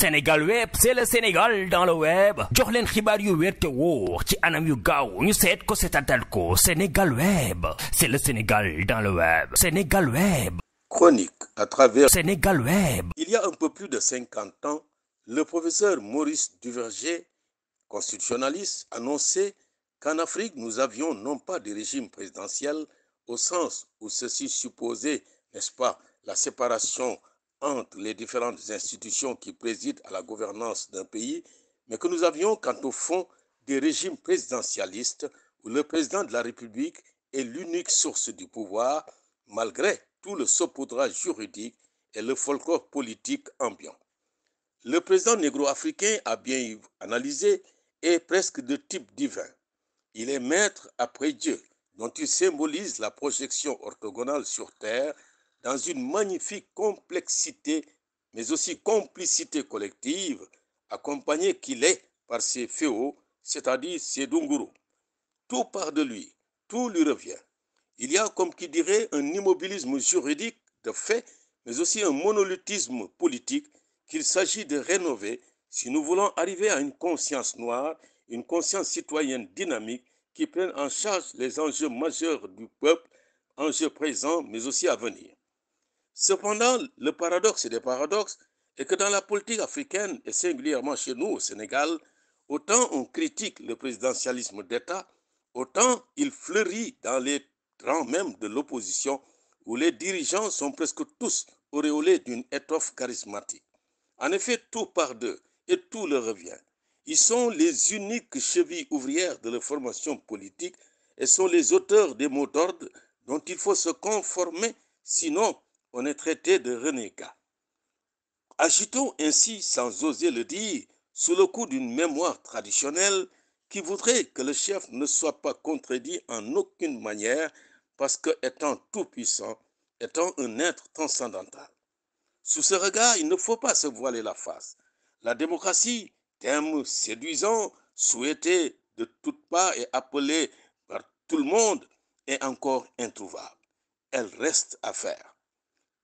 Sénégal web c'est le Sénégal dans le web yu Sénégal web c'est le Sénégal dans le web Sénégal web chronique à travers Sénégal web il y a un peu plus de 50 ans le professeur Maurice Duverger constitutionnaliste annonçait qu'en Afrique nous avions non pas des régimes présidentiels au sens où ceci supposait n'est-ce pas la séparation entre les différentes institutions qui président à la gouvernance d'un pays, mais que nous avions quant au fond des régimes présidentialistes où le président de la République est l'unique source du pouvoir, malgré tout le saupoudrage juridique et le folklore politique ambiant. Le président négro-africain a bien analysé est presque de type divin. Il est maître après Dieu, dont il symbolise la projection orthogonale sur Terre dans une magnifique complexité, mais aussi complicité collective, accompagné qu'il est par ses féaux, c'est-à-dire ses dungourous. Tout part de lui, tout lui revient. Il y a, comme qui dirait, un immobilisme juridique de fait, mais aussi un monolithisme politique qu'il s'agit de rénover si nous voulons arriver à une conscience noire, une conscience citoyenne dynamique qui prenne en charge les enjeux majeurs du peuple, enjeux présents mais aussi à venir. Cependant, le paradoxe des paradoxes est que dans la politique africaine, et singulièrement chez nous au Sénégal, autant on critique le présidentialisme d'État, autant il fleurit dans les rangs même de l'opposition, où les dirigeants sont presque tous auréolés d'une étoffe charismatique. En effet, tout part d'eux et tout leur revient. Ils sont les uniques chevilles ouvrières de la formation politique et sont les auteurs des mots d'ordre dont il faut se conformer, sinon on est traité de renégat. Agitons ainsi, sans oser le dire, sous le coup d'une mémoire traditionnelle qui voudrait que le chef ne soit pas contredit en aucune manière parce que, étant tout-puissant, étant un être transcendantal. Sous ce regard, il ne faut pas se voiler la face. La démocratie, terme séduisant, souhaité de toutes parts et appelé par tout le monde, est encore introuvable. Elle reste à faire.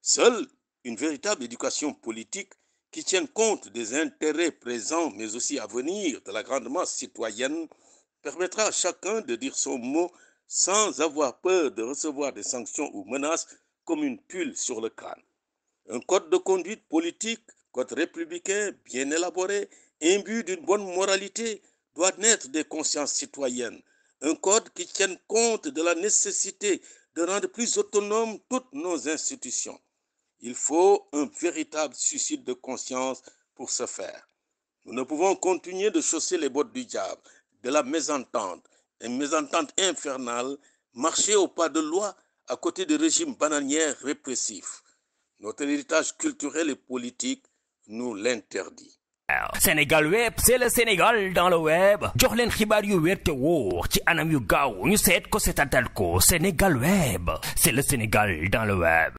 Seule une véritable éducation politique qui tienne compte des intérêts présents mais aussi à venir de la grande masse citoyenne permettra à chacun de dire son mot sans avoir peur de recevoir des sanctions ou menaces comme une pulle sur le crâne. Un code de conduite politique, code républicain bien élaboré, imbu d'une bonne moralité, doit naître des consciences citoyennes. Un code qui tienne compte de la nécessité de rendre plus autonomes toutes nos institutions il faut un véritable suicide de conscience pour ce faire. Nous ne pouvons continuer de chausser les bottes du diable, de la mésentente, une mésentente infernale, marcher au pas de loi à côté de régimes bananières répressifs. Notre héritage culturel et politique nous l'interdit. Sénégal web c'est le Sénégal dans le web Sénégal web c'est le Sénégal dans le web